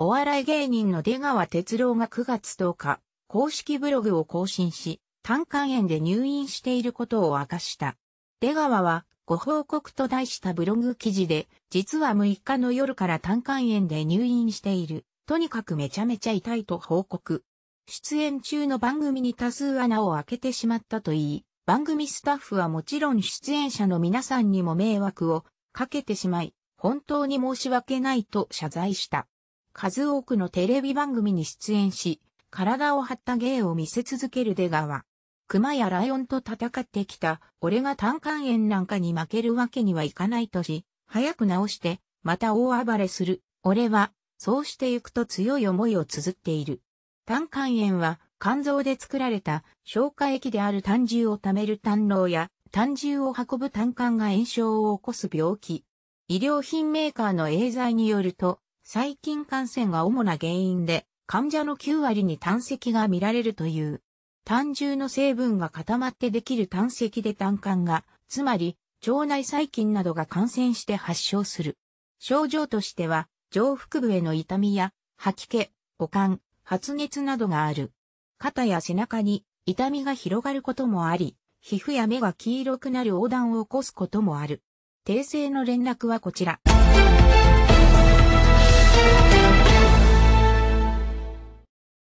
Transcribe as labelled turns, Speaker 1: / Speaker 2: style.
Speaker 1: お笑い芸人の出川哲郎が9月10日、公式ブログを更新し、単管炎で入院していることを明かした。出川は、ご報告と題したブログ記事で、実は6日の夜から単管炎で入院している。とにかくめちゃめちゃ痛いと報告。出演中の番組に多数穴を開けてしまったと言い、番組スタッフはもちろん出演者の皆さんにも迷惑をかけてしまい、本当に申し訳ないと謝罪した。数多くのテレビ番組に出演し、体を張った芸を見せ続ける出川。熊やライオンと戦ってきた、俺が単管炎なんかに負けるわけにはいかないとし、早く治して、また大暴れする。俺は、そうしてゆくと強い思いを綴っている。単管炎は、肝臓で作られた消化液である胆汁を貯める胆囊や、胆汁を運ぶ胆管が炎症を起こす病気。医療品メーカーのエーザイによると、細菌感染が主な原因で、患者の9割に胆石が見られるという。胆汁の成分が固まってできる胆石で胆管が、つまり腸内細菌などが感染して発症する。症状としては、上腹部への痛みや、吐き気、悪感、発熱などがある。肩や背中に痛みが広がることもあり、皮膚や目が黄色くなる横断を起こすこともある。訂正の連絡はこちら。